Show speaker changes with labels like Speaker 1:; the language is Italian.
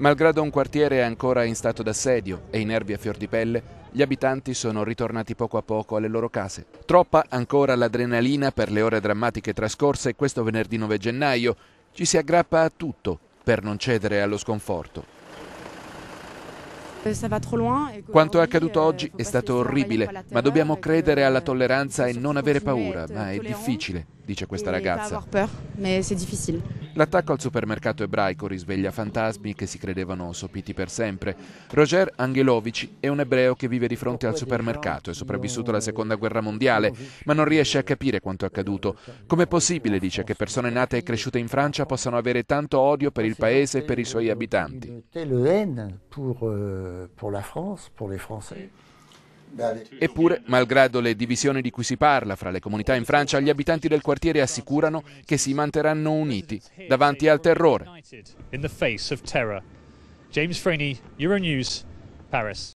Speaker 1: Malgrado un quartiere ancora in stato d'assedio e i nervi a fior di pelle, gli abitanti sono ritornati poco a poco alle loro case. Troppa ancora l'adrenalina per le ore drammatiche trascorse questo venerdì 9 gennaio. Ci si aggrappa a tutto per non cedere allo sconforto. Quanto è accaduto euh, oggi è stato orribile, ma dobbiamo credere alla tolleranza e non avere paura, euh, ma è difficile dice questa ragazza. L'attacco al supermercato ebraico risveglia fantasmi che si credevano sopiti per sempre. Roger Angelovici è un ebreo che vive di fronte al supermercato, è sopravvissuto alla seconda guerra mondiale, ma non riesce a capire quanto è accaduto. Com'è possibile, dice, che persone nate e cresciute in Francia possano avere tanto odio per il paese e per i suoi abitanti? Eppure, malgrado le divisioni di cui si parla fra le comunità in Francia, gli abitanti del quartiere assicurano che si manterranno uniti davanti al terrore. James Freeney, Euronews, Paris.